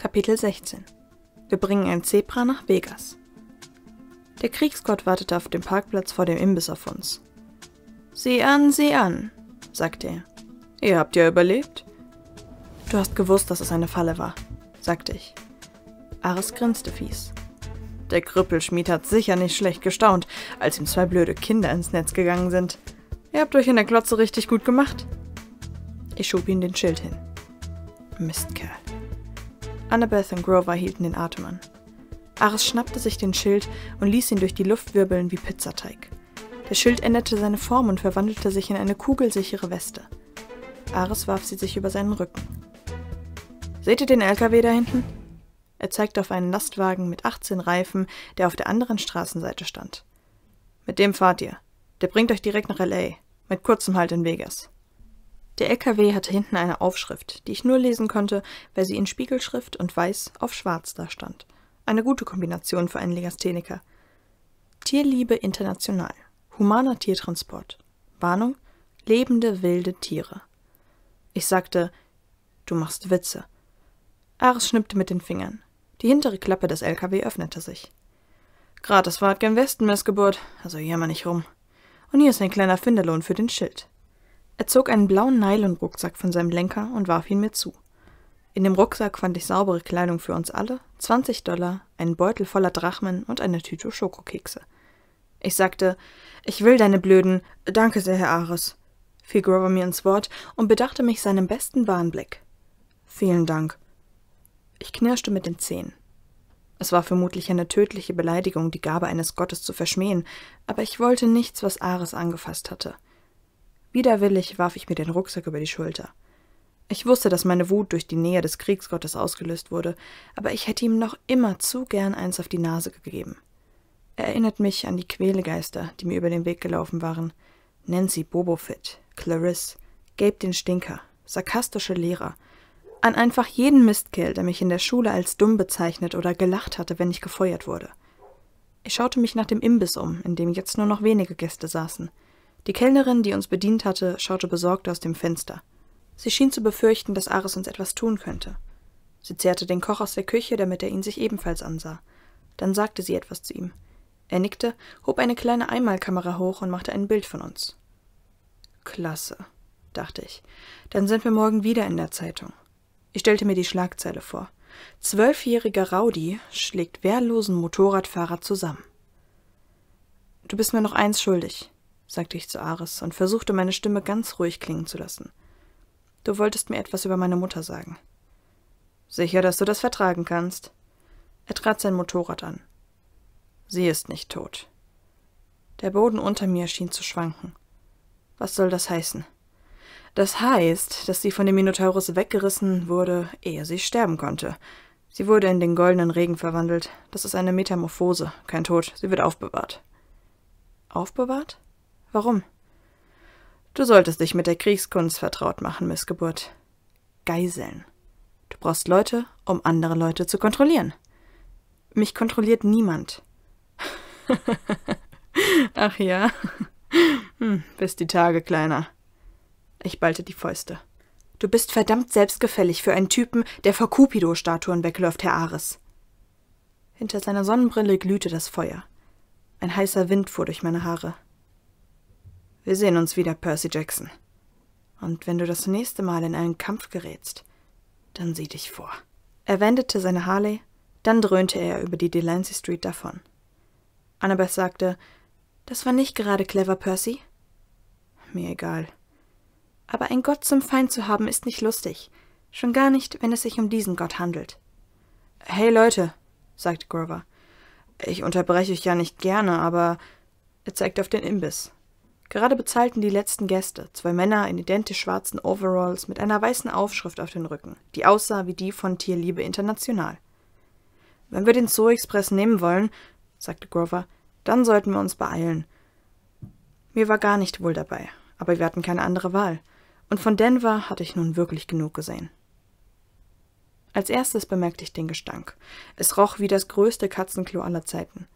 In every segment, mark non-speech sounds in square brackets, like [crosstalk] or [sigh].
Kapitel 16 Wir bringen ein Zebra nach Vegas. Der Kriegsgott wartete auf dem Parkplatz vor dem Imbiss auf uns. Sieh an, sieh an, sagte er. Ihr habt ja überlebt. Du hast gewusst, dass es eine Falle war, sagte ich. Ares grinste fies. Der Krüppelschmied hat sicher nicht schlecht gestaunt, als ihm zwei blöde Kinder ins Netz gegangen sind. Ihr habt euch in der Klotze richtig gut gemacht. Ich schob ihm den Schild hin. Mistkerl. Annabeth und Grover hielten den Atem an. Ares schnappte sich den Schild und ließ ihn durch die Luft wirbeln wie Pizzateig. Der Schild änderte seine Form und verwandelte sich in eine kugelsichere Weste. Ares warf sie sich über seinen Rücken. Seht ihr den LKW da hinten? Er zeigte auf einen Lastwagen mit 18 Reifen, der auf der anderen Straßenseite stand. Mit dem fahrt ihr. Der bringt euch direkt nach LA, mit kurzem Halt in Vegas. Der LKW hatte hinten eine Aufschrift, die ich nur lesen konnte, weil sie in Spiegelschrift und weiß auf schwarz dastand. Eine gute Kombination für einen Legastheniker. Tierliebe international. Humaner Tiertransport. Warnung: lebende wilde Tiere. Ich sagte, du machst Witze. Ares schnippte mit den Fingern. Die hintere Klappe des LKW öffnete sich. Gratis Wartgen Westen, Missgeburt, also jammer nicht rum. Und hier ist ein kleiner Finderlohn für den Schild. Er zog einen blauen Nylon-Rucksack von seinem Lenker und warf ihn mir zu. In dem Rucksack fand ich saubere Kleidung für uns alle, 20 Dollar, einen Beutel voller Drachmen und eine Tüte Schokokekse. Ich sagte, ich will deine blöden, danke sehr, Herr Ares, fiel Grover mir ins Wort und bedachte mich seinem besten Warnblick. Vielen Dank. Ich knirschte mit den Zähnen. Es war vermutlich eine tödliche Beleidigung, die Gabe eines Gottes zu verschmähen, aber ich wollte nichts, was Ares angefasst hatte. Widerwillig warf ich mir den Rucksack über die Schulter. Ich wusste, dass meine Wut durch die Nähe des Kriegsgottes ausgelöst wurde, aber ich hätte ihm noch immer zu gern eins auf die Nase gegeben. Er erinnert mich an die Quälegeister, die mir über den Weg gelaufen waren. Nancy Bobofit, Clarisse, Gabe den Stinker, sarkastische Lehrer, an einfach jeden Mistkill, der mich in der Schule als dumm bezeichnet oder gelacht hatte, wenn ich gefeuert wurde. Ich schaute mich nach dem Imbiss um, in dem jetzt nur noch wenige Gäste saßen. Die Kellnerin, die uns bedient hatte, schaute besorgt aus dem Fenster. Sie schien zu befürchten, dass Ares uns etwas tun könnte. Sie zerrte den Koch aus der Küche, damit er ihn sich ebenfalls ansah. Dann sagte sie etwas zu ihm. Er nickte, hob eine kleine Einmalkamera hoch und machte ein Bild von uns. Klasse, dachte ich. Dann sind wir morgen wieder in der Zeitung. Ich stellte mir die Schlagzeile vor. Zwölfjähriger Raudi schlägt wehrlosen Motorradfahrer zusammen. Du bist mir noch eins schuldig, sagte ich zu Ares und versuchte, meine Stimme ganz ruhig klingen zu lassen. Du wolltest mir etwas über meine Mutter sagen. Sicher, dass du das vertragen kannst. Er trat sein Motorrad an. Sie ist nicht tot. Der Boden unter mir schien zu schwanken. Was soll das heißen? Das heißt, dass sie von dem Minotaurus weggerissen wurde, ehe sie sterben konnte. Sie wurde in den goldenen Regen verwandelt. Das ist eine Metamorphose, kein Tod. Sie wird aufbewahrt. Aufbewahrt? Warum? Du solltest dich mit der Kriegskunst vertraut machen, Missgeburt. Geiseln. Du brauchst Leute, um andere Leute zu kontrollieren. Mich kontrolliert niemand. [laughs] Ach ja. Hm, bis die Tage kleiner. Ich ballte die Fäuste. Du bist verdammt selbstgefällig für einen Typen, der vor Cupido-Statuen wegläuft, Herr Ares. Hinter seiner Sonnenbrille glühte das Feuer. Ein heißer Wind fuhr durch meine Haare. Wir sehen uns wieder, Percy Jackson. Und wenn du das nächste Mal in einen Kampf gerätst, dann sieh dich vor. Er wendete seine Harley, dann dröhnte er über die Delancey Street davon. Annabeth sagte, das war nicht gerade clever, Percy. Mir egal. Aber einen Gott zum Feind zu haben, ist nicht lustig. Schon gar nicht, wenn es sich um diesen Gott handelt. Hey Leute, sagte Grover. Ich unterbreche euch ja nicht gerne, aber er zeigt auf den Imbiss. Gerade bezahlten die letzten Gäste, zwei Männer in identisch schwarzen Overalls mit einer weißen Aufschrift auf den Rücken, die aussah wie die von Tierliebe International. Wenn wir den Zoo Express nehmen wollen, sagte Grover, dann sollten wir uns beeilen. Mir war gar nicht wohl dabei, aber wir hatten keine andere Wahl. Und von Denver hatte ich nun wirklich genug gesehen. Als erstes bemerkte ich den Gestank. Es roch wie das größte Katzenklo aller Zeiten.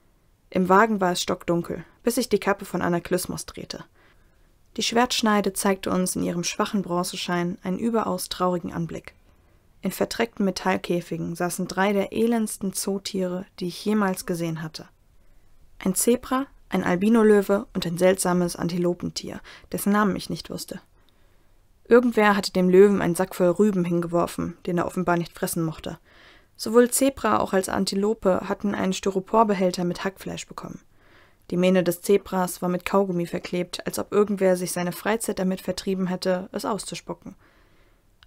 Im Wagen war es stockdunkel, bis ich die Kappe von Anaklismos drehte. Die Schwertschneide zeigte uns in ihrem schwachen Bronzeschein einen überaus traurigen Anblick. In vertreckten Metallkäfigen saßen drei der elendsten Zootiere, die ich jemals gesehen hatte. Ein Zebra, ein Albinolöwe und ein seltsames Antilopentier, dessen Namen ich nicht wusste. Irgendwer hatte dem Löwen einen Sack voll Rüben hingeworfen, den er offenbar nicht fressen mochte – Sowohl Zebra auch als Antilope hatten einen Styroporbehälter mit Hackfleisch bekommen. Die Mähne des Zebras war mit Kaugummi verklebt, als ob irgendwer sich seine Freizeit damit vertrieben hätte, es auszuspucken.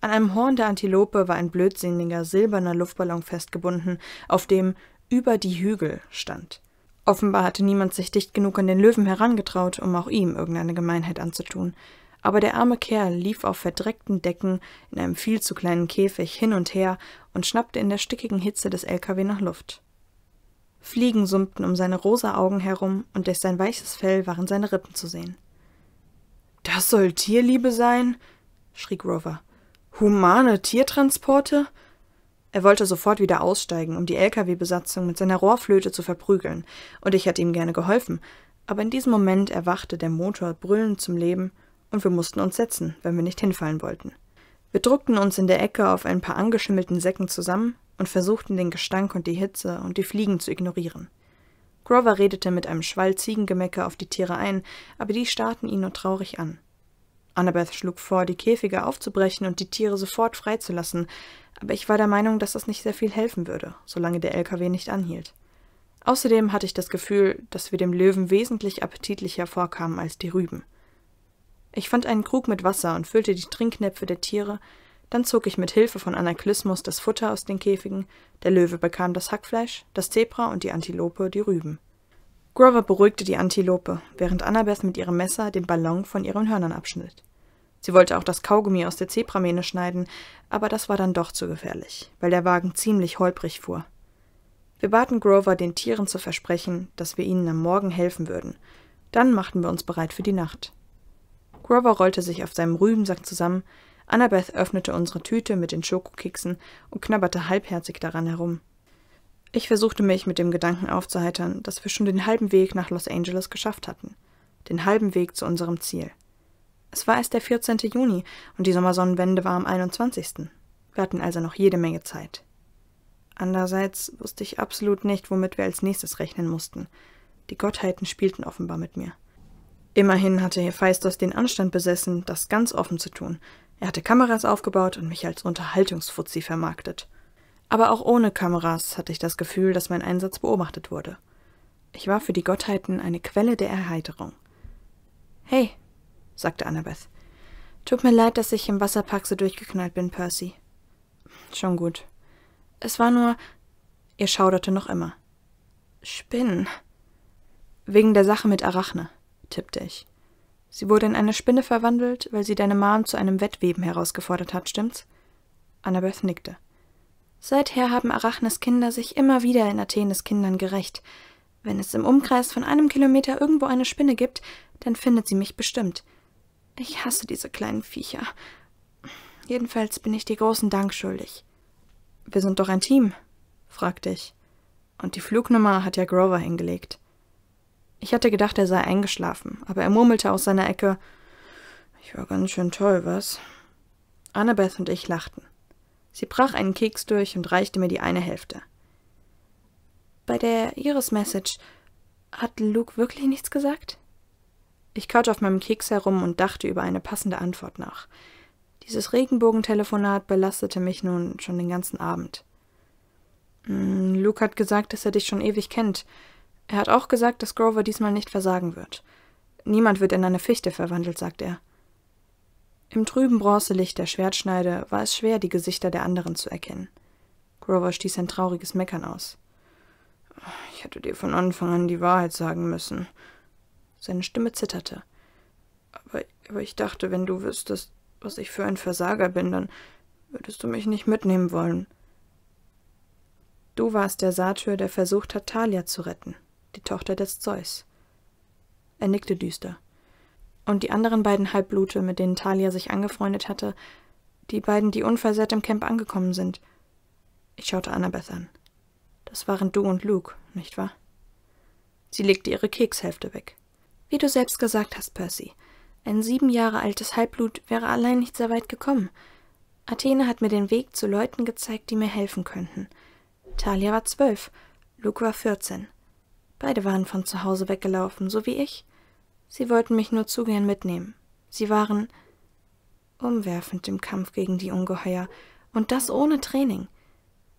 An einem Horn der Antilope war ein blödsinniger silberner Luftballon festgebunden, auf dem über die Hügel stand. Offenbar hatte niemand sich dicht genug an den Löwen herangetraut, um auch ihm irgendeine Gemeinheit anzutun aber der arme Kerl lief auf verdreckten Decken in einem viel zu kleinen Käfig hin und her und schnappte in der stickigen Hitze des LKW nach Luft. Fliegen summten um seine rosa Augen herum und durch sein weiches Fell waren seine Rippen zu sehen. Das soll Tierliebe sein? schrie Grover. Humane Tiertransporte? Er wollte sofort wieder aussteigen, um die Lkw-Besatzung mit seiner Rohrflöte zu verprügeln, und ich hätte ihm gerne geholfen, aber in diesem Moment erwachte der Motor brüllend zum Leben und wir mussten uns setzen, wenn wir nicht hinfallen wollten. Wir druckten uns in der Ecke auf ein paar angeschimmelten Säcken zusammen und versuchten den Gestank und die Hitze und die Fliegen zu ignorieren. Grover redete mit einem Schwall Ziegengemecker auf die Tiere ein, aber die starrten ihn nur traurig an. Annabeth schlug vor, die Käfige aufzubrechen und die Tiere sofort freizulassen, aber ich war der Meinung, dass das nicht sehr viel helfen würde, solange der LKW nicht anhielt. Außerdem hatte ich das Gefühl, dass wir dem Löwen wesentlich appetitlicher vorkamen als die Rüben. Ich fand einen Krug mit Wasser und füllte die Trinknäpfe der Tiere, dann zog ich mit Hilfe von Anaklysmus das Futter aus den Käfigen, der Löwe bekam das Hackfleisch, das Zebra und die Antilope die Rüben. Grover beruhigte die Antilope, während Annabeth mit ihrem Messer den Ballon von ihren Hörnern abschnitt. Sie wollte auch das Kaugummi aus der Zebramähne schneiden, aber das war dann doch zu gefährlich, weil der Wagen ziemlich holprig fuhr. Wir baten Grover, den Tieren zu versprechen, dass wir ihnen am Morgen helfen würden. Dann machten wir uns bereit für die Nacht. Grover rollte sich auf seinem Rübensack zusammen, Annabeth öffnete unsere Tüte mit den Schokokeksen und knabberte halbherzig daran herum. Ich versuchte mich mit dem Gedanken aufzuheitern, dass wir schon den halben Weg nach Los Angeles geschafft hatten. Den halben Weg zu unserem Ziel. Es war erst der 14. Juni und die Sommersonnenwende war am 21. Wir hatten also noch jede Menge Zeit. Andererseits wusste ich absolut nicht, womit wir als nächstes rechnen mussten. Die Gottheiten spielten offenbar mit mir. Immerhin hatte Hephaistos den Anstand besessen, das ganz offen zu tun. Er hatte Kameras aufgebaut und mich als Unterhaltungsfuzzi vermarktet. Aber auch ohne Kameras hatte ich das Gefühl, dass mein Einsatz beobachtet wurde. Ich war für die Gottheiten eine Quelle der Erheiterung. Hey, sagte Annabeth. Tut mir leid, dass ich im Wasserpark so durchgeknallt bin, Percy. Schon gut. Es war nur. Ihr schauderte noch immer. Spinnen. Wegen der Sache mit Arachne tippte ich. Sie wurde in eine Spinne verwandelt, weil sie deine Mom zu einem Wettweben herausgefordert hat, stimmt's? Annabeth nickte. Seither haben Arachnes Kinder sich immer wieder in Athenes Kindern gerecht. Wenn es im Umkreis von einem Kilometer irgendwo eine Spinne gibt, dann findet sie mich bestimmt. Ich hasse diese kleinen Viecher. Jedenfalls bin ich dir großen Dank schuldig. Wir sind doch ein Team, fragte ich. Und die Flugnummer hat ja Grover hingelegt. Ich hatte gedacht, er sei eingeschlafen, aber er murmelte aus seiner Ecke, ich war ganz schön toll, was? Annabeth und ich lachten. Sie brach einen Keks durch und reichte mir die eine Hälfte. Bei der Iris-Message hat Luke wirklich nichts gesagt? Ich kaute auf meinem Keks herum und dachte über eine passende Antwort nach. Dieses Regenbogentelefonat belastete mich nun schon den ganzen Abend. Hm, Luke hat gesagt, dass er dich schon ewig kennt, er hat auch gesagt, dass Grover diesmal nicht versagen wird. Niemand wird in eine Fichte verwandelt, sagt er. Im trüben Bronzelicht der Schwertschneide war es schwer, die Gesichter der anderen zu erkennen. Grover stieß ein trauriges Meckern aus. Ich hätte dir von Anfang an die Wahrheit sagen müssen. Seine Stimme zitterte. Aber, aber ich dachte, wenn du wüsstest, was ich für ein Versager bin, dann würdest du mich nicht mitnehmen wollen. Du warst der Satyr, der versucht hat, Talia zu retten die Tochter des Zeus. Er nickte düster. Und die anderen beiden Halbblute, mit denen Talia sich angefreundet hatte, die beiden, die unversehrt im Camp angekommen sind. Ich schaute Annabeth an. Das waren du und Luke, nicht wahr? Sie legte ihre Kekshälfte weg. Wie du selbst gesagt hast, Percy, ein sieben Jahre altes Halbblut wäre allein nicht sehr weit gekommen. Athene hat mir den Weg zu Leuten gezeigt, die mir helfen könnten. Talia war zwölf, Luke war vierzehn. Beide waren von zu Hause weggelaufen, so wie ich. Sie wollten mich nur zu gern mitnehmen. Sie waren umwerfend im Kampf gegen die Ungeheuer, und das ohne Training.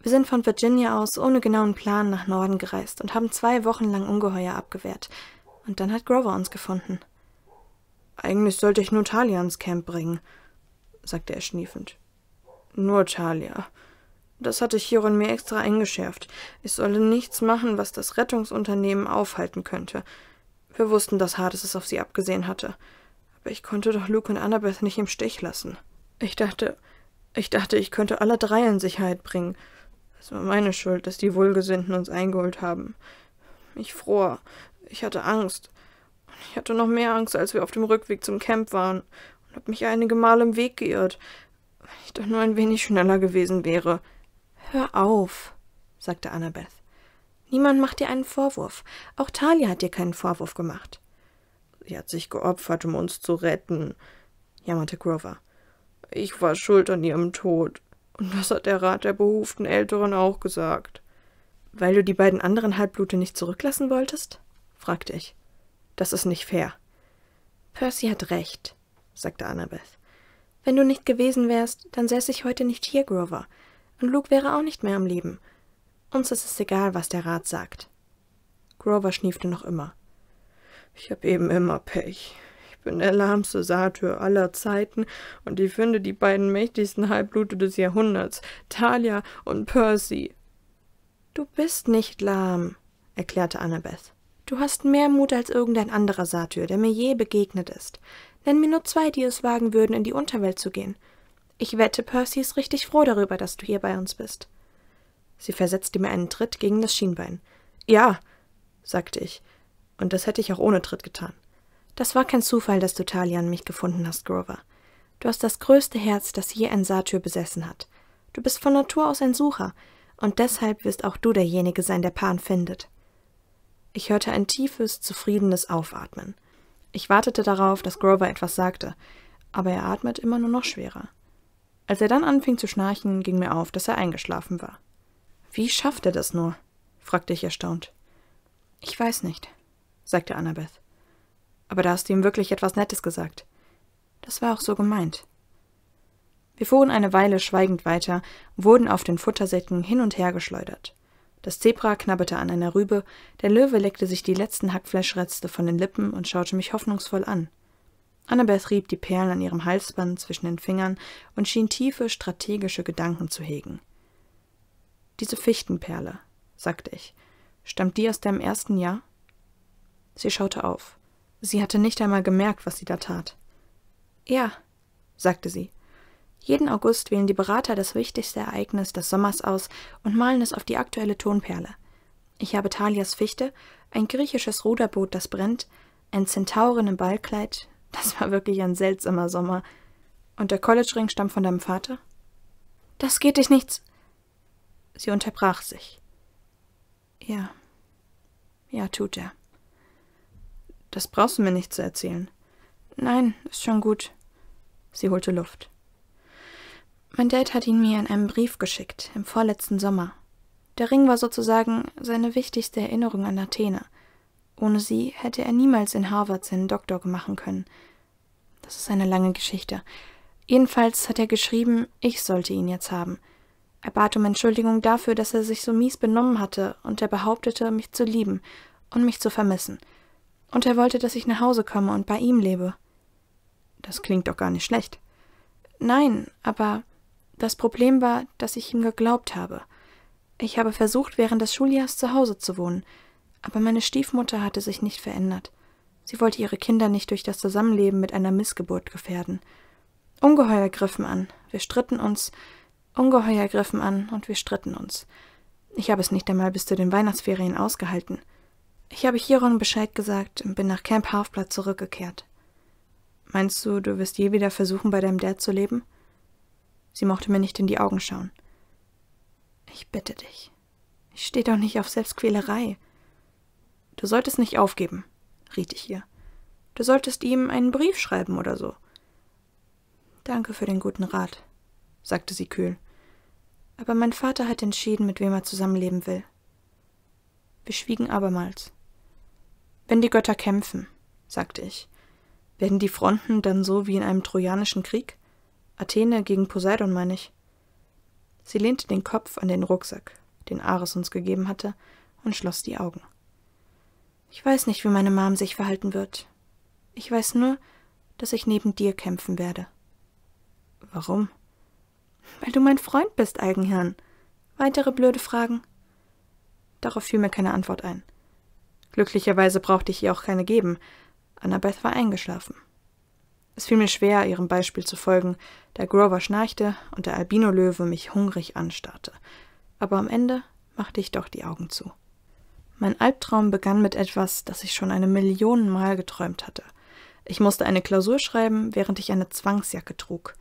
Wir sind von Virginia aus ohne genauen Plan nach Norden gereist und haben zwei Wochen lang Ungeheuer abgewehrt. Und dann hat Grover uns gefunden. Eigentlich sollte ich nur Talia ins Camp bringen, sagte er schniefend. Nur Talia, das hatte Chiron mir extra eingeschärft. Ich solle nichts machen, was das Rettungsunternehmen aufhalten könnte. Wir wussten, dass Hades es auf sie abgesehen hatte. Aber ich konnte doch Luke und Annabeth nicht im Stich lassen. Ich dachte, ich dachte, ich könnte alle drei in Sicherheit bringen. Es war meine Schuld, dass die Wohlgesinnten uns eingeholt haben. Ich fror. Ich hatte Angst. Und ich hatte noch mehr Angst, als wir auf dem Rückweg zum Camp waren und habe mich einige Male im Weg geirrt. Wenn ich doch nur ein wenig schneller gewesen wäre. Hör auf, sagte Annabeth. Niemand macht dir einen Vorwurf. Auch Talia hat dir keinen Vorwurf gemacht. Sie hat sich geopfert, um uns zu retten, jammerte Grover. Ich war schuld an ihrem Tod. Und das hat der Rat der behuften Älteren auch gesagt. Weil du die beiden anderen Halbblute nicht zurücklassen wolltest? fragte ich. Das ist nicht fair. Percy hat recht, sagte Annabeth. Wenn du nicht gewesen wärst, dann säße ich heute nicht hier, Grover. Und Luke wäre auch nicht mehr am Leben. Uns ist es egal, was der Rat sagt. Grover schniefte noch immer. Ich habe eben immer Pech. Ich bin der lahmste Satyr aller Zeiten und ich finde die beiden mächtigsten Halbblute des Jahrhunderts, Talia und Percy. Du bist nicht lahm, erklärte Annabeth. Du hast mehr Mut als irgendein anderer Satyr, der mir je begegnet ist. Nenn mir nur zwei, die es wagen würden, in die Unterwelt zu gehen. Ich wette, Percy ist richtig froh darüber, dass du hier bei uns bist. Sie versetzte mir einen Tritt gegen das Schienbein. Ja, sagte ich, und das hätte ich auch ohne Tritt getan. Das war kein Zufall, dass du Talian mich gefunden hast, Grover. Du hast das größte Herz, das je ein Satyr besessen hat. Du bist von Natur aus ein Sucher, und deshalb wirst auch du derjenige sein, der Pan findet. Ich hörte ein tiefes, zufriedenes Aufatmen. Ich wartete darauf, dass Grover etwas sagte, aber er atmet immer nur noch schwerer. Als er dann anfing zu schnarchen, ging mir auf, dass er eingeschlafen war. Wie schafft er das nur? fragte ich erstaunt. Ich weiß nicht, sagte Annabeth. Aber da hast du ihm wirklich etwas Nettes gesagt. Das war auch so gemeint. Wir fuhren eine Weile schweigend weiter, wurden auf den Futtersäcken hin und her geschleudert. Das Zebra knabberte an einer Rübe, der Löwe leckte sich die letzten Hackfleischreste von den Lippen und schaute mich hoffnungsvoll an. Annabeth rieb die Perlen an ihrem Halsband zwischen den Fingern und schien tiefe, strategische Gedanken zu hegen. Diese Fichtenperle, sagte ich, stammt die aus deinem ersten Jahr? Sie schaute auf. Sie hatte nicht einmal gemerkt, was sie da tat. Ja, sagte sie. Jeden August wählen die Berater das wichtigste Ereignis des Sommers aus und malen es auf die aktuelle Tonperle. Ich habe Thalias Fichte, ein griechisches Ruderboot, das brennt, ein Zentauren im Ballkleid, das war wirklich ein seltsamer Sommer. Und der College-Ring stammt von deinem Vater? Das geht dich nichts. Sie unterbrach sich. Ja. Ja, tut er. Das brauchst du mir nicht zu erzählen. Nein, ist schon gut. Sie holte Luft. Mein Dad hat ihn mir in einem Brief geschickt, im vorletzten Sommer. Der Ring war sozusagen seine wichtigste Erinnerung an Athene. Ohne sie hätte er niemals in Harvard seinen Doktor machen können. Das ist eine lange Geschichte. Jedenfalls hat er geschrieben, ich sollte ihn jetzt haben. Er bat um Entschuldigung dafür, dass er sich so mies benommen hatte, und er behauptete, mich zu lieben und mich zu vermissen. Und er wollte, dass ich nach Hause komme und bei ihm lebe. Das klingt doch gar nicht schlecht. Nein, aber das Problem war, dass ich ihm geglaubt habe. Ich habe versucht, während des Schuljahres zu Hause zu wohnen. Aber meine Stiefmutter hatte sich nicht verändert. Sie wollte ihre Kinder nicht durch das Zusammenleben mit einer Missgeburt gefährden. Ungeheuer griffen an, wir stritten uns, Ungeheuer griffen an und wir stritten uns. Ich habe es nicht einmal bis zu den Weihnachtsferien ausgehalten. Ich habe Chiron Bescheid gesagt und bin nach Camp Halfblood zurückgekehrt. Meinst du, du wirst je wieder versuchen, bei deinem Dad zu leben? Sie mochte mir nicht in die Augen schauen. Ich bitte dich. Ich stehe doch nicht auf Selbstquälerei. Du solltest nicht aufgeben, riet ich ihr. Du solltest ihm einen Brief schreiben oder so. Danke für den guten Rat, sagte sie kühl. Aber mein Vater hat entschieden, mit wem er zusammenleben will. Wir schwiegen abermals. Wenn die Götter kämpfen, sagte ich, werden die Fronten dann so wie in einem trojanischen Krieg? Athene gegen Poseidon, meine ich. Sie lehnte den Kopf an den Rucksack, den Ares uns gegeben hatte, und schloss die Augen. Ich weiß nicht, wie meine Mom sich verhalten wird. Ich weiß nur, dass ich neben dir kämpfen werde. Warum? Weil du mein Freund bist, Eigenhirn. Weitere blöde Fragen? Darauf fiel mir keine Antwort ein. Glücklicherweise brauchte ich ihr auch keine geben. Annabeth war eingeschlafen. Es fiel mir schwer, ihrem Beispiel zu folgen, da Grover schnarchte und der Albino-Löwe mich hungrig anstarrte. Aber am Ende machte ich doch die Augen zu. Mein Albtraum begann mit etwas, das ich schon eine Million Mal geträumt hatte. Ich musste eine Klausur schreiben, während ich eine Zwangsjacke trug.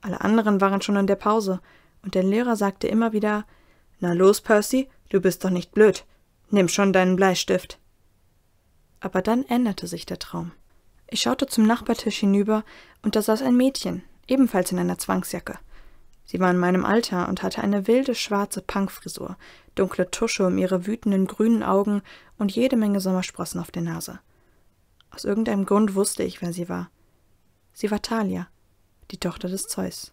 Alle anderen waren schon in der Pause, und der Lehrer sagte immer wieder Na los, Percy, du bist doch nicht blöd. Nimm schon deinen Bleistift. Aber dann änderte sich der Traum. Ich schaute zum Nachbartisch hinüber, und da saß ein Mädchen, ebenfalls in einer Zwangsjacke. Sie war in meinem Alter und hatte eine wilde schwarze Punkfrisur, dunkle Tusche um ihre wütenden grünen Augen und jede Menge Sommersprossen auf der Nase. Aus irgendeinem Grund wusste ich, wer sie war. Sie war Talia, die Tochter des Zeus.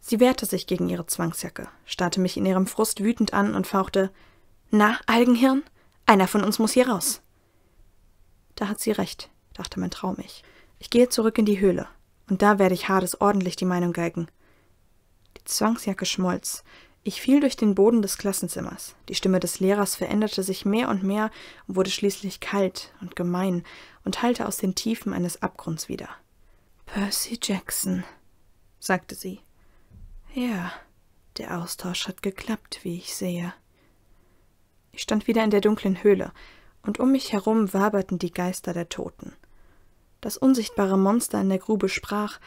Sie wehrte sich gegen ihre Zwangsjacke, starrte mich in ihrem Frust wütend an und fauchte Na, Algenhirn, einer von uns muss hier raus. Da hat sie recht, dachte mein Traum ich. Ich gehe zurück in die Höhle, und da werde ich Hades ordentlich die Meinung geigen. Zwangsjacke schmolz. Ich fiel durch den Boden des Klassenzimmers. Die Stimme des Lehrers veränderte sich mehr und mehr und wurde schließlich kalt und gemein und hallte aus den Tiefen eines Abgrunds wieder. Percy Jackson, sagte sie. Ja, der Austausch hat geklappt, wie ich sehe. Ich stand wieder in der dunklen Höhle, und um mich herum waberten die Geister der Toten. Das unsichtbare Monster in der Grube sprach,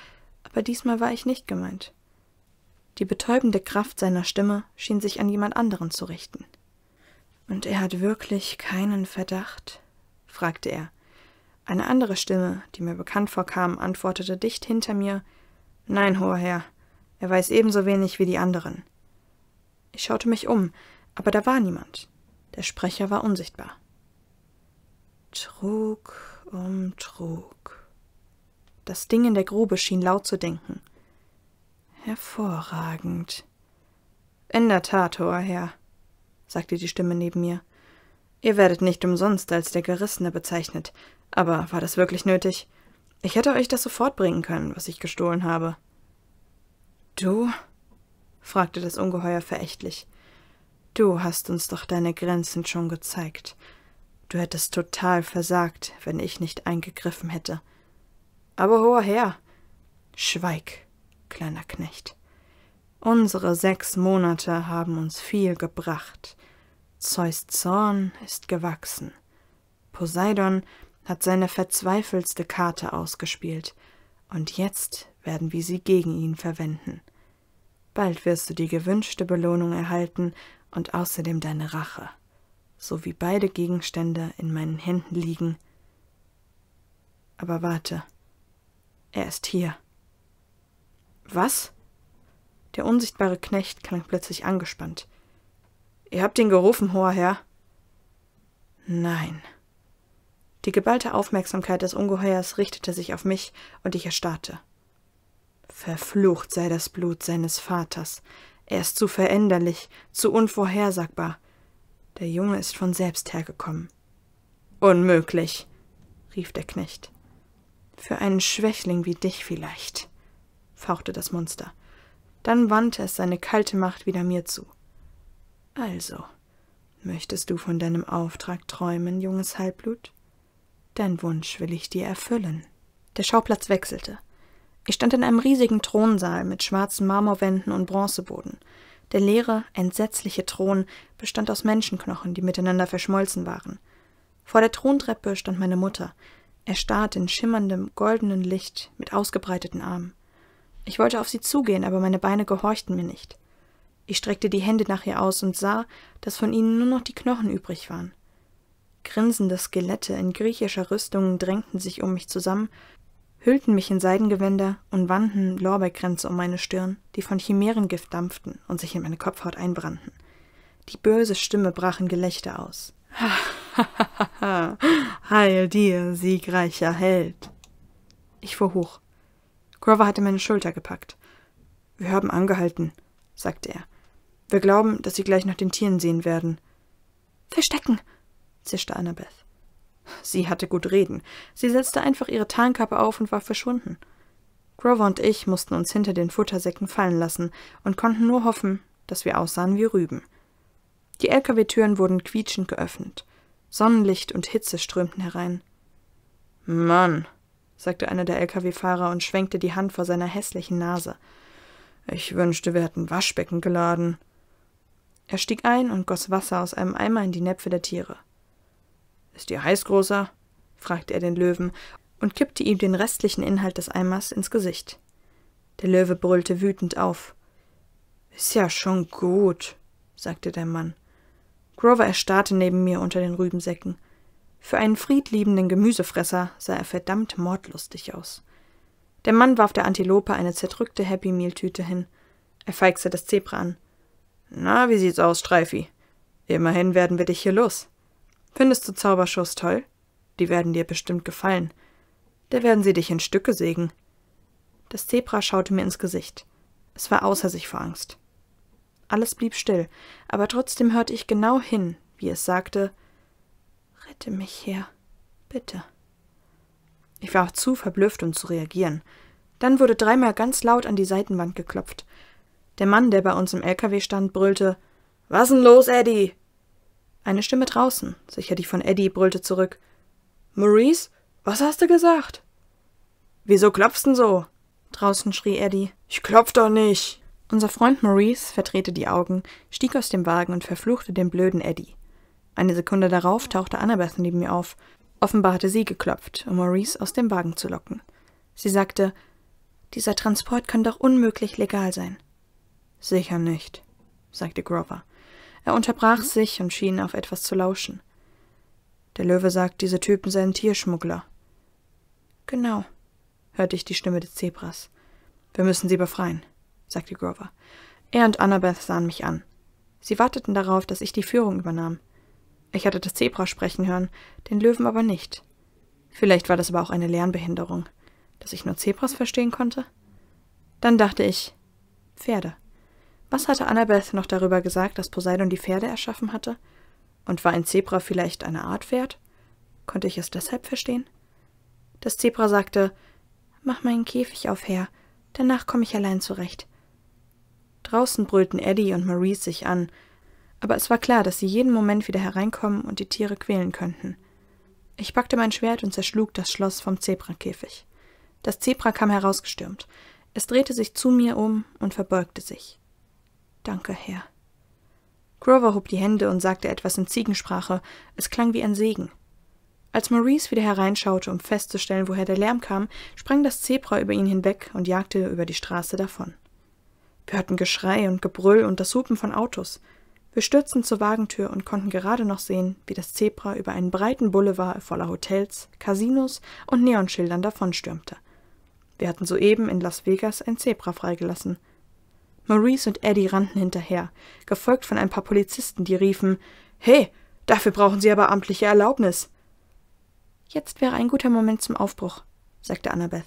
aber diesmal war ich nicht gemeint. Die betäubende Kraft seiner Stimme schien sich an jemand anderen zu richten. Und er hat wirklich keinen Verdacht? fragte er. Eine andere Stimme, die mir bekannt vorkam, antwortete dicht hinter mir Nein, hoher Herr, er weiß ebenso wenig wie die anderen. Ich schaute mich um, aber da war niemand. Der Sprecher war unsichtbar. Trug um Trug. Das Ding in der Grube schien laut zu denken. Hervorragend. In der Tat, hoher Herr, sagte die Stimme neben mir. Ihr werdet nicht umsonst als der Gerissene bezeichnet. Aber war das wirklich nötig? Ich hätte euch das sofort bringen können, was ich gestohlen habe. Du? fragte das Ungeheuer verächtlich. Du hast uns doch deine Grenzen schon gezeigt. Du hättest total versagt, wenn ich nicht eingegriffen hätte. Aber hoher Herr, schweig kleiner Knecht. Unsere sechs Monate haben uns viel gebracht. Zeus Zorn ist gewachsen. Poseidon hat seine verzweifelste Karte ausgespielt, und jetzt werden wir sie gegen ihn verwenden. Bald wirst du die gewünschte Belohnung erhalten und außerdem deine Rache, so wie beide Gegenstände in meinen Händen liegen. Aber warte, er ist hier. Was? Der unsichtbare Knecht klang plötzlich angespannt. Ihr habt ihn gerufen, hoher Herr? Nein. Die geballte Aufmerksamkeit des Ungeheuers richtete sich auf mich, und ich erstarrte. Verflucht sei das Blut seines Vaters. Er ist zu veränderlich, zu unvorhersagbar. Der Junge ist von selbst hergekommen. Unmöglich, rief der Knecht. Für einen Schwächling wie dich vielleicht fauchte das Monster. Dann wandte es seine kalte Macht wieder mir zu. Also, möchtest du von deinem Auftrag träumen, junges Halbblut? Dein Wunsch will ich dir erfüllen. Der Schauplatz wechselte. Ich stand in einem riesigen Thronsaal mit schwarzen Marmorwänden und Bronzeboden. Der leere, entsetzliche Thron bestand aus Menschenknochen, die miteinander verschmolzen waren. Vor der Throntreppe stand meine Mutter, Er erstarrt in schimmerndem, goldenem Licht mit ausgebreiteten Armen. Ich wollte auf sie zugehen, aber meine Beine gehorchten mir nicht. Ich streckte die Hände nach ihr aus und sah, dass von ihnen nur noch die Knochen übrig waren. Grinsende Skelette in griechischer Rüstung drängten sich um mich zusammen, hüllten mich in Seidengewänder und wanden Lorbeerkränze um meine Stirn, die von Chimärengift dampften und sich in meine Kopfhaut einbrannten. Die böse Stimme brach in Gelächter aus. [laughs] Heil dir, siegreicher Held! Ich fuhr hoch. Grover hatte meine Schulter gepackt. Wir haben angehalten, sagte er. Wir glauben, dass sie gleich nach den Tieren sehen werden. Verstecken, zischte Annabeth. Sie hatte gut reden. Sie setzte einfach ihre Tarnkappe auf und war verschwunden. Grover und ich mussten uns hinter den Futtersäcken fallen lassen und konnten nur hoffen, dass wir aussahen wie Rüben. Die LKW-Türen wurden quietschend geöffnet. Sonnenlicht und Hitze strömten herein. Mann, sagte einer der Lkw-Fahrer und schwenkte die Hand vor seiner hässlichen Nase. Ich wünschte, wir hätten Waschbecken geladen. Er stieg ein und goss Wasser aus einem Eimer in die Näpfe der Tiere. Ist dir heiß, Großer? fragte er den Löwen und kippte ihm den restlichen Inhalt des Eimers ins Gesicht. Der Löwe brüllte wütend auf. Ist ja schon gut, sagte der Mann. Grover erstarrte neben mir unter den Rübensäcken. Für einen friedliebenden Gemüsefresser sah er verdammt mordlustig aus. Der Mann warf der Antilope eine zerdrückte Happy Meal-Tüte hin. Er feixte das Zebra an. Na, wie sieht's aus, Streifi? Immerhin werden wir dich hier los. Findest du Zaubershows toll? Die werden dir bestimmt gefallen. Da werden sie dich in Stücke sägen. Das Zebra schaute mir ins Gesicht. Es war außer sich vor Angst. Alles blieb still, aber trotzdem hörte ich genau hin, wie es sagte, Rette mich, her, bitte. Ich war auch zu verblüfft, um zu reagieren. Dann wurde dreimal ganz laut an die Seitenwand geklopft. Der Mann, der bei uns im LKW stand, brüllte: Was denn los, Eddie? Eine Stimme draußen, sicher die von Eddie, brüllte zurück: Maurice, was hast du gesagt? Wieso klopfst denn so? Draußen schrie Eddie: Ich klopf doch nicht! Unser Freund Maurice verdrehte die Augen, stieg aus dem Wagen und verfluchte den blöden Eddie. Eine Sekunde darauf tauchte Annabeth neben mir auf. Offenbar hatte sie geklopft, um Maurice aus dem Wagen zu locken. Sie sagte, dieser Transport kann doch unmöglich legal sein. Sicher nicht, sagte Grover. Er unterbrach sich und schien auf etwas zu lauschen. Der Löwe sagt, diese Typen seien Tierschmuggler. Genau, hörte ich die Stimme des Zebras. Wir müssen sie befreien, sagte Grover. Er und Annabeth sahen mich an. Sie warteten darauf, dass ich die Führung übernahm. Ich hatte das Zebra sprechen hören, den Löwen aber nicht. Vielleicht war das aber auch eine Lernbehinderung, dass ich nur Zebras verstehen konnte. Dann dachte ich, Pferde. Was hatte Annabeth noch darüber gesagt, dass Poseidon die Pferde erschaffen hatte? Und war ein Zebra vielleicht eine Art Pferd? Konnte ich es deshalb verstehen? Das Zebra sagte, Mach meinen Käfig auf her, danach komme ich allein zurecht. Draußen brüllten Eddie und Maurice sich an, aber es war klar, dass sie jeden Moment wieder hereinkommen und die Tiere quälen könnten. Ich packte mein Schwert und zerschlug das Schloss vom Zebrakäfig. Das Zebra kam herausgestürmt. Es drehte sich zu mir um und verbeugte sich. Danke, Herr. Grover hob die Hände und sagte etwas in Ziegensprache. Es klang wie ein Segen. Als Maurice wieder hereinschaute, um festzustellen, woher der Lärm kam, sprang das Zebra über ihn hinweg und jagte über die Straße davon. Wir hörten Geschrei und Gebrüll und das Hupen von Autos. Wir stürzten zur Wagentür und konnten gerade noch sehen, wie das Zebra über einen breiten Boulevard voller Hotels, Casinos und Neonschildern davonstürmte. Wir hatten soeben in Las Vegas ein Zebra freigelassen. Maurice und Eddie rannten hinterher, gefolgt von ein paar Polizisten, die riefen Hey, dafür brauchen Sie aber amtliche Erlaubnis. Jetzt wäre ein guter Moment zum Aufbruch, sagte Annabeth.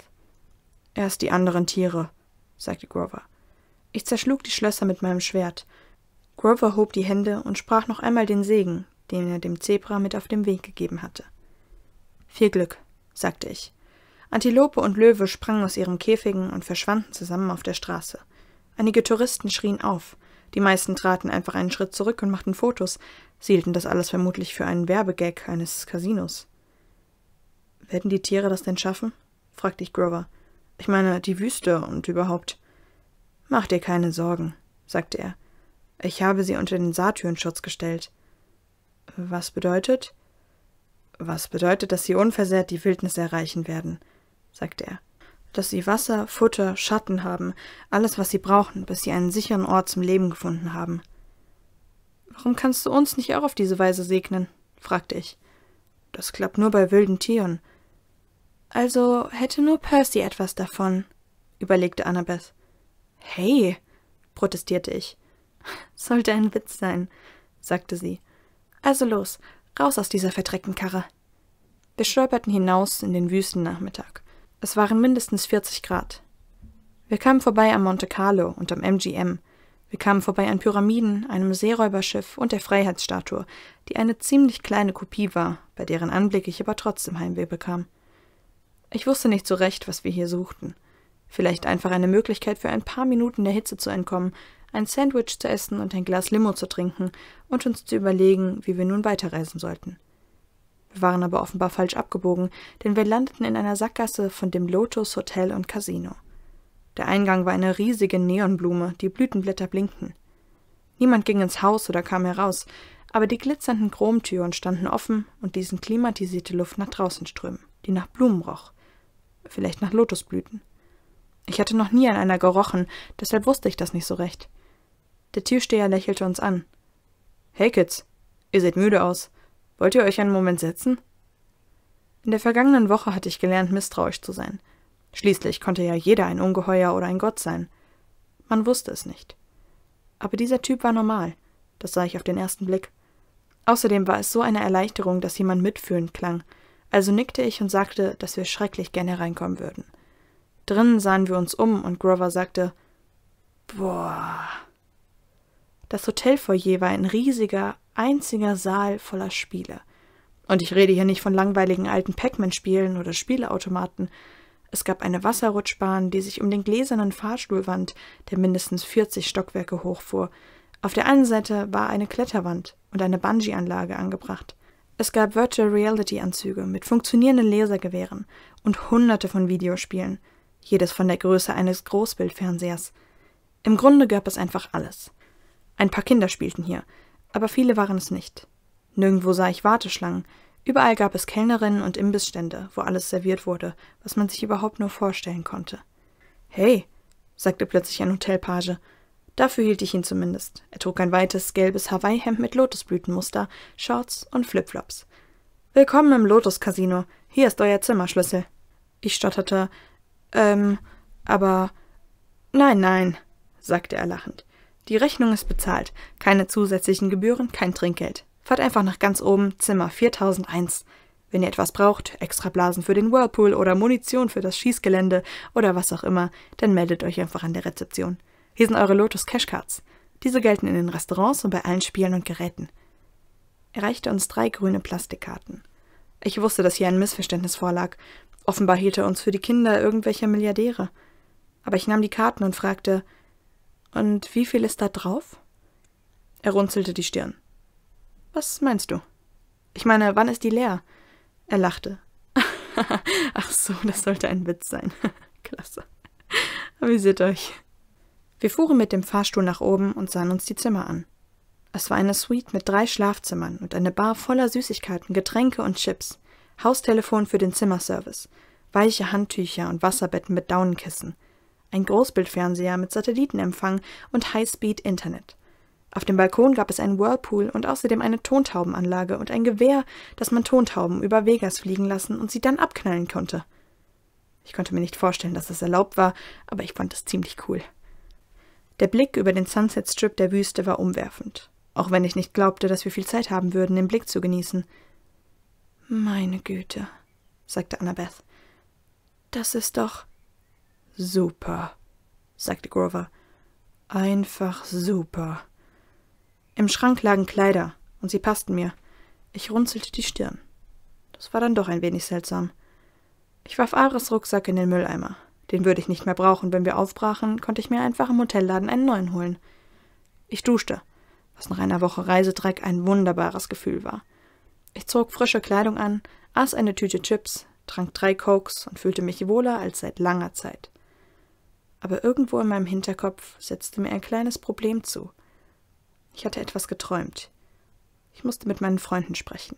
Erst die anderen Tiere, sagte Grover. Ich zerschlug die Schlösser mit meinem Schwert Grover hob die Hände und sprach noch einmal den Segen, den er dem Zebra mit auf dem Weg gegeben hatte. Viel Glück, sagte ich. Antilope und Löwe sprangen aus ihren Käfigen und verschwanden zusammen auf der Straße. Einige Touristen schrien auf, die meisten traten einfach einen Schritt zurück und machten Fotos, sie hielten das alles vermutlich für einen Werbegag eines Casinos. Werden die Tiere das denn schaffen? fragte ich Grover. Ich meine, die Wüste und überhaupt. Mach dir keine Sorgen, sagte er. Ich habe sie unter den Saartürenschutz gestellt. Was bedeutet? Was bedeutet, dass sie unversehrt die Wildnis erreichen werden, sagte er. Dass sie Wasser, Futter, Schatten haben, alles, was sie brauchen, bis sie einen sicheren Ort zum Leben gefunden haben. Warum kannst du uns nicht auch auf diese Weise segnen? fragte ich. Das klappt nur bei wilden Tieren. Also hätte nur Percy etwas davon, überlegte Annabeth. Hey, protestierte ich. [laughs] Sollte ein Witz sein, sagte sie. Also los, raus aus dieser verdreckten Karre. Wir stolperten hinaus in den Wüstennachmittag. Es waren mindestens 40 Grad. Wir kamen vorbei am Monte Carlo und am MGM. Wir kamen vorbei an Pyramiden, einem Seeräuberschiff und der Freiheitsstatue, die eine ziemlich kleine Kopie war, bei deren Anblick ich aber trotzdem Heimweh bekam. Ich wusste nicht so recht, was wir hier suchten. Vielleicht einfach eine Möglichkeit für ein paar Minuten der Hitze zu entkommen, ein Sandwich zu essen und ein Glas Limo zu trinken und uns zu überlegen, wie wir nun weiterreisen sollten. Wir waren aber offenbar falsch abgebogen, denn wir landeten in einer Sackgasse von dem Lotus Hotel und Casino. Der Eingang war eine riesige Neonblume, die Blütenblätter blinkten. Niemand ging ins Haus oder kam heraus, aber die glitzernden Chromtüren standen offen und ließen klimatisierte Luft nach draußen strömen, die nach Blumen roch, vielleicht nach Lotusblüten. Ich hatte noch nie an einer gerochen, deshalb wusste ich das nicht so recht. Der Türsteher lächelte uns an. Hey Kids, ihr seht müde aus. Wollt ihr euch einen Moment setzen? In der vergangenen Woche hatte ich gelernt, misstrauisch zu sein. Schließlich konnte ja jeder ein Ungeheuer oder ein Gott sein. Man wusste es nicht. Aber dieser Typ war normal, das sah ich auf den ersten Blick. Außerdem war es so eine Erleichterung, dass jemand mitfühlend klang, also nickte ich und sagte, dass wir schrecklich gerne reinkommen würden. Drinnen sahen wir uns um und Grover sagte Boah. Das Hotelfoyer war ein riesiger, einziger Saal voller Spiele. Und ich rede hier nicht von langweiligen alten Pac-Man-Spielen oder Spieleautomaten. Es gab eine Wasserrutschbahn, die sich um den gläsernen Fahrstuhl wand, der mindestens 40 Stockwerke hochfuhr. Auf der einen Seite war eine Kletterwand und eine Bungee-Anlage angebracht. Es gab Virtual Reality-Anzüge mit funktionierenden Lasergewehren und hunderte von Videospielen, jedes von der Größe eines Großbildfernsehers. Im Grunde gab es einfach alles. Ein paar Kinder spielten hier, aber viele waren es nicht. Nirgendwo sah ich Warteschlangen, überall gab es Kellnerinnen und Imbissstände, wo alles serviert wurde, was man sich überhaupt nur vorstellen konnte. Hey, sagte plötzlich ein Hotelpage. Dafür hielt ich ihn zumindest. Er trug ein weites, gelbes Hawaii-Hemd mit Lotusblütenmuster, Shorts und Flipflops. Willkommen im Lotus-Casino. Hier ist euer Zimmerschlüssel. Ich stotterte, ähm, aber nein, nein, sagte er lachend. Die Rechnung ist bezahlt. Keine zusätzlichen Gebühren, kein Trinkgeld. Fahrt einfach nach ganz oben, Zimmer 4001. Wenn ihr etwas braucht, Extrablasen für den Whirlpool oder Munition für das Schießgelände oder was auch immer, dann meldet euch einfach an der Rezeption. Hier sind eure Lotus Cashcards. Diese gelten in den Restaurants und bei allen Spielen und Geräten. Er reichte uns drei grüne Plastikkarten. Ich wusste, dass hier ein Missverständnis vorlag. Offenbar hielt er uns für die Kinder irgendwelcher Milliardäre. Aber ich nahm die Karten und fragte, und wie viel ist da drauf? Er runzelte die Stirn. Was meinst du? Ich meine, wann ist die leer? Er lachte. [laughs] Ach so, das sollte ein Witz sein. [laughs] Klasse. Amüsiert euch. Wir fuhren mit dem Fahrstuhl nach oben und sahen uns die Zimmer an. Es war eine Suite mit drei Schlafzimmern und eine Bar voller Süßigkeiten, Getränke und Chips, Haustelefon für den Zimmerservice, weiche Handtücher und Wasserbetten mit Daunenkissen – ein Großbildfernseher mit Satellitenempfang und Highspeed-Internet. Auf dem Balkon gab es einen Whirlpool und außerdem eine Tontaubenanlage und ein Gewehr, das man Tontauben über Vegas fliegen lassen und sie dann abknallen konnte. Ich konnte mir nicht vorstellen, dass es erlaubt war, aber ich fand es ziemlich cool. Der Blick über den Sunset Strip der Wüste war umwerfend, auch wenn ich nicht glaubte, dass wir viel Zeit haben würden, den Blick zu genießen. Meine Güte, sagte Annabeth. Das ist doch. Super, sagte Grover. Einfach super. Im Schrank lagen Kleider, und sie passten mir. Ich runzelte die Stirn. Das war dann doch ein wenig seltsam. Ich warf Ares Rucksack in den Mülleimer. Den würde ich nicht mehr brauchen, wenn wir aufbrachen, konnte ich mir einfach im Hotelladen einen neuen holen. Ich duschte, was nach einer Woche Reisedreck ein wunderbares Gefühl war. Ich zog frische Kleidung an, aß eine Tüte Chips, trank drei Cokes und fühlte mich wohler als seit langer Zeit aber irgendwo in meinem Hinterkopf setzte mir ein kleines Problem zu. Ich hatte etwas geträumt. Ich musste mit meinen Freunden sprechen.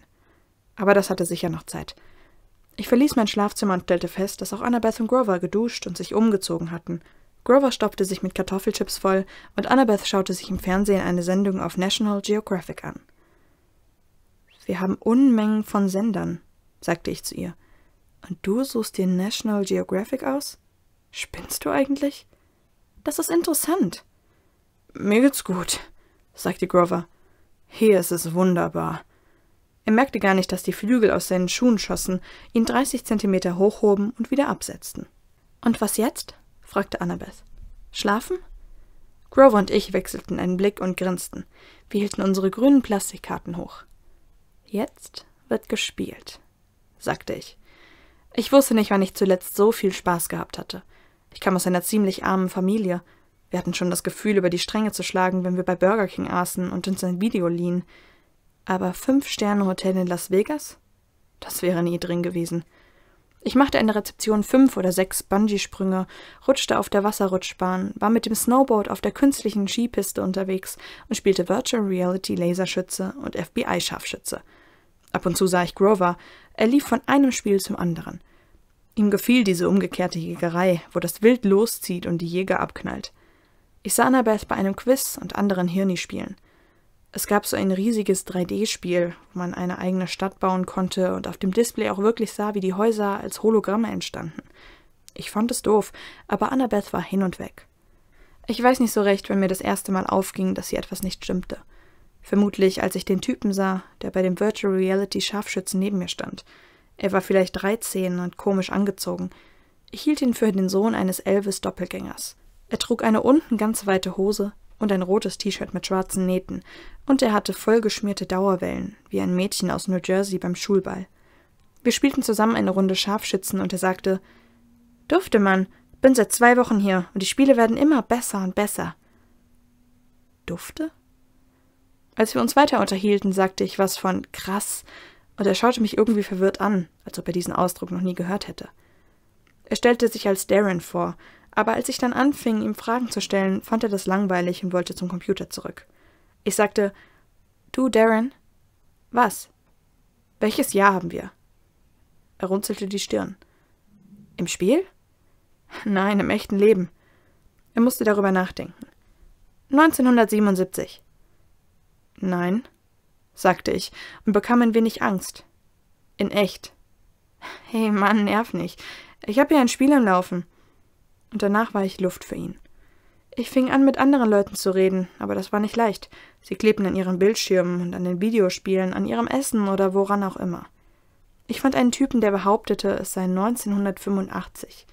Aber das hatte sicher noch Zeit. Ich verließ mein Schlafzimmer und stellte fest, dass auch Annabeth und Grover geduscht und sich umgezogen hatten. Grover stopfte sich mit Kartoffelchips voll und Annabeth schaute sich im Fernsehen eine Sendung auf National Geographic an. Wir haben Unmengen von Sendern, sagte ich zu ihr. Und du suchst dir National Geographic aus? Spinnst du eigentlich? Das ist interessant. Mir geht's gut, sagte Grover. Hier ist es wunderbar. Er merkte gar nicht, dass die Flügel aus seinen Schuhen schossen, ihn 30 Zentimeter hochhoben und wieder absetzten. Und was jetzt? fragte Annabeth. Schlafen? Grover und ich wechselten einen Blick und grinsten. Wir hielten unsere grünen Plastikkarten hoch. Jetzt wird gespielt, sagte ich. Ich wusste nicht, wann ich zuletzt so viel Spaß gehabt hatte. Ich kam aus einer ziemlich armen Familie. Wir hatten schon das Gefühl, über die Stränge zu schlagen, wenn wir bei Burger King aßen und uns ein Video liehen. Aber Fünf-Sterne-Hotel in Las Vegas? Das wäre nie drin gewesen. Ich machte an der Rezeption fünf oder sechs Bungee-Sprünge, rutschte auf der Wasserrutschbahn, war mit dem Snowboard auf der künstlichen Skipiste unterwegs und spielte Virtual Reality Laserschütze und FBI-Scharfschütze. Ab und zu sah ich Grover. Er lief von einem Spiel zum anderen – Ihm gefiel diese umgekehrte Jägerei, wo das Wild loszieht und die Jäger abknallt. Ich sah Annabeth bei einem Quiz und anderen Hirnispielen. Es gab so ein riesiges 3D-Spiel, wo man eine eigene Stadt bauen konnte und auf dem Display auch wirklich sah, wie die Häuser als Hologramme entstanden. Ich fand es doof, aber Annabeth war hin und weg. Ich weiß nicht so recht, wenn mir das erste Mal aufging, dass hier etwas nicht stimmte. Vermutlich, als ich den Typen sah, der bei dem Virtual Reality Scharfschützen neben mir stand – er war vielleicht dreizehn und komisch angezogen. Ich hielt ihn für den Sohn eines Elvis-Doppelgängers. Er trug eine unten ganz weite Hose und ein rotes T-Shirt mit schwarzen Nähten, und er hatte vollgeschmierte Dauerwellen, wie ein Mädchen aus New Jersey beim Schulball. Wir spielten zusammen eine Runde Scharfschützen und er sagte: Dufte, Mann, bin seit zwei Wochen hier und die Spiele werden immer besser und besser. Dufte? Als wir uns weiter unterhielten, sagte ich was von krass, und er schaute mich irgendwie verwirrt an, als ob er diesen Ausdruck noch nie gehört hätte. Er stellte sich als Darren vor, aber als ich dann anfing, ihm Fragen zu stellen, fand er das langweilig und wollte zum Computer zurück. Ich sagte, Du, Darren? Was? Welches Jahr haben wir? Er runzelte die Stirn. Im Spiel? Nein, im echten Leben. Er musste darüber nachdenken. 1977. Nein, sagte ich und bekam ein wenig Angst. In echt. Hey Mann, nerv nicht. Ich habe hier ein Spiel am Laufen. Und danach war ich Luft für ihn. Ich fing an, mit anderen Leuten zu reden, aber das war nicht leicht. Sie klebten an ihren Bildschirmen und an den Videospielen, an ihrem Essen oder woran auch immer. Ich fand einen Typen, der behauptete, es sei 1985.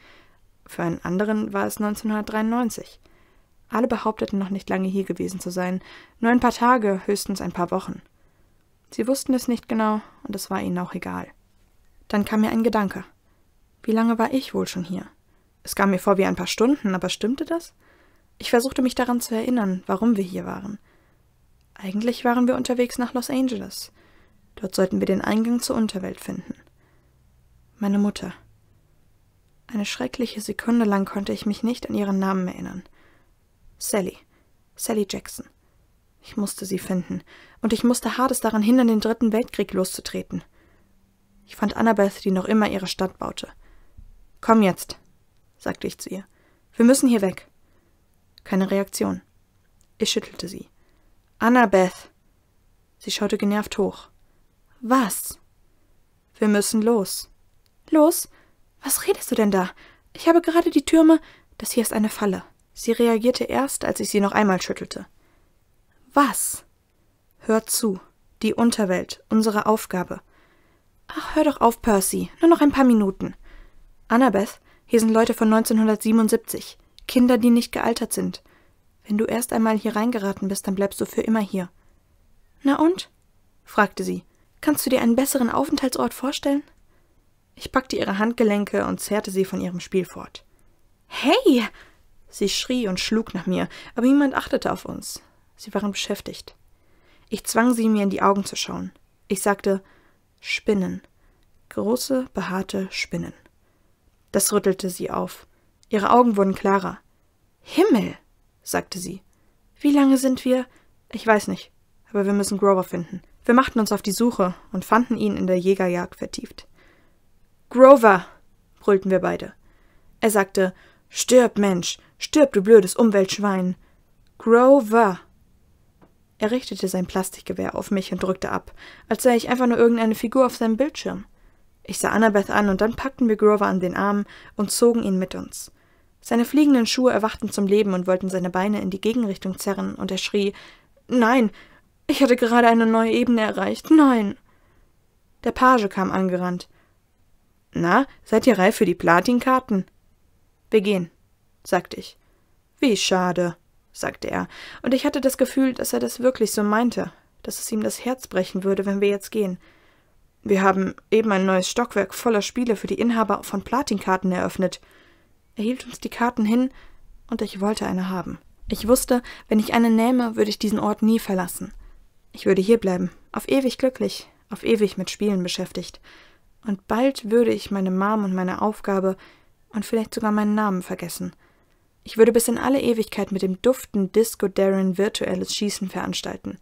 Für einen anderen war es 1993. Alle behaupteten noch nicht lange hier gewesen zu sein, nur ein paar Tage, höchstens ein paar Wochen. Sie wussten es nicht genau, und es war ihnen auch egal. Dann kam mir ein Gedanke. Wie lange war ich wohl schon hier? Es kam mir vor wie ein paar Stunden, aber stimmte das? Ich versuchte mich daran zu erinnern, warum wir hier waren. Eigentlich waren wir unterwegs nach Los Angeles. Dort sollten wir den Eingang zur Unterwelt finden. Meine Mutter. Eine schreckliche Sekunde lang konnte ich mich nicht an ihren Namen erinnern. Sally. Sally Jackson. Ich musste sie finden, und ich musste Hades daran hindern, den Dritten Weltkrieg loszutreten. Ich fand Annabeth, die noch immer ihre Stadt baute. Komm jetzt, sagte ich zu ihr. Wir müssen hier weg. Keine Reaktion. Ich schüttelte sie. Annabeth! Sie schaute genervt hoch. Was? Wir müssen los. Los? Was redest du denn da? Ich habe gerade die Türme. Das hier ist eine Falle. Sie reagierte erst, als ich sie noch einmal schüttelte. Was? Hör zu. Die Unterwelt, unsere Aufgabe. Ach, hör doch auf, Percy. Nur noch ein paar Minuten. Annabeth, hier sind Leute von 1977. Kinder, die nicht gealtert sind. Wenn du erst einmal hier reingeraten bist, dann bleibst du für immer hier. Na und? fragte sie. Kannst du dir einen besseren Aufenthaltsort vorstellen? Ich packte ihre Handgelenke und zerrte sie von ihrem Spiel fort. Hey! Sie schrie und schlug nach mir, aber niemand achtete auf uns. Sie waren beschäftigt. Ich zwang sie, mir in die Augen zu schauen. Ich sagte Spinnen. Große, behaarte Spinnen. Das rüttelte sie auf. Ihre Augen wurden klarer. Himmel, sagte sie. Wie lange sind wir? Ich weiß nicht, aber wir müssen Grover finden. Wir machten uns auf die Suche und fanden ihn in der Jägerjagd vertieft. Grover, brüllten wir beide. Er sagte, Stirb, Mensch, stirb, du blödes Umweltschwein. Grover, er richtete sein Plastikgewehr auf mich und drückte ab, als sei ich einfach nur irgendeine Figur auf seinem Bildschirm. Ich sah Annabeth an und dann packten wir Grover an den Arm und zogen ihn mit uns. Seine fliegenden Schuhe erwachten zum Leben und wollten seine Beine in die Gegenrichtung zerren, und er schrie Nein. Ich hatte gerade eine neue Ebene erreicht. Nein. Der Page kam angerannt. Na, seid ihr reif für die Platinkarten? Wir gehen, sagte ich. Wie schade, sagte er, und ich hatte das Gefühl, dass er das wirklich so meinte, dass es ihm das Herz brechen würde, wenn wir jetzt gehen. Wir haben eben ein neues Stockwerk voller Spiele für die Inhaber von Platinkarten eröffnet. Er hielt uns die Karten hin, und ich wollte eine haben. Ich wusste, wenn ich eine nähme, würde ich diesen Ort nie verlassen. Ich würde hierbleiben, auf ewig glücklich, auf ewig mit Spielen beschäftigt. Und bald würde ich meine Mom und meine Aufgabe und vielleicht sogar meinen Namen vergessen – ich würde bis in alle Ewigkeit mit dem duften Disco Darren virtuelles Schießen veranstalten.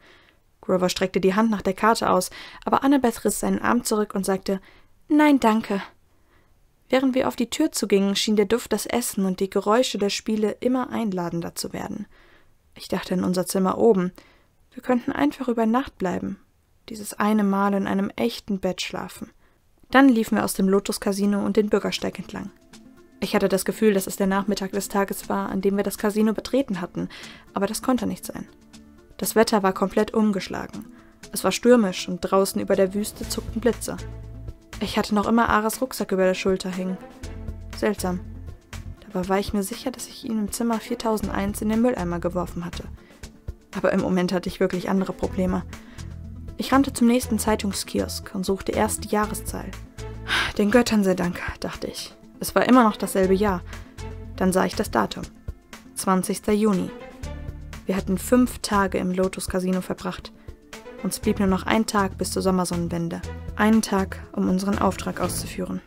Grover streckte die Hand nach der Karte aus, aber Annabeth riss seinen Arm zurück und sagte Nein, danke. Während wir auf die Tür zugingen, schien der Duft das Essen und die Geräusche der Spiele immer einladender zu werden. Ich dachte an unser Zimmer oben. Wir könnten einfach über Nacht bleiben, dieses eine Mal in einem echten Bett schlafen. Dann liefen wir aus dem Lotus Casino und den Bürgersteig entlang. Ich hatte das Gefühl, dass es der Nachmittag des Tages war, an dem wir das Casino betreten hatten, aber das konnte nicht sein. Das Wetter war komplett umgeschlagen. Es war stürmisch und draußen über der Wüste zuckten Blitze. Ich hatte noch immer Aras Rucksack über der Schulter hängen. Seltsam. Dabei war ich mir sicher, dass ich ihn im Zimmer 4001 in den Mülleimer geworfen hatte. Aber im Moment hatte ich wirklich andere Probleme. Ich rannte zum nächsten Zeitungskiosk und suchte erst die Jahreszahl. Den Göttern sei Dank, dachte ich. Es war immer noch dasselbe Jahr. Dann sah ich das Datum. 20. Juni. Wir hatten fünf Tage im Lotus Casino verbracht. Uns blieb nur noch ein Tag bis zur Sommersonnenwende. Einen Tag, um unseren Auftrag auszuführen.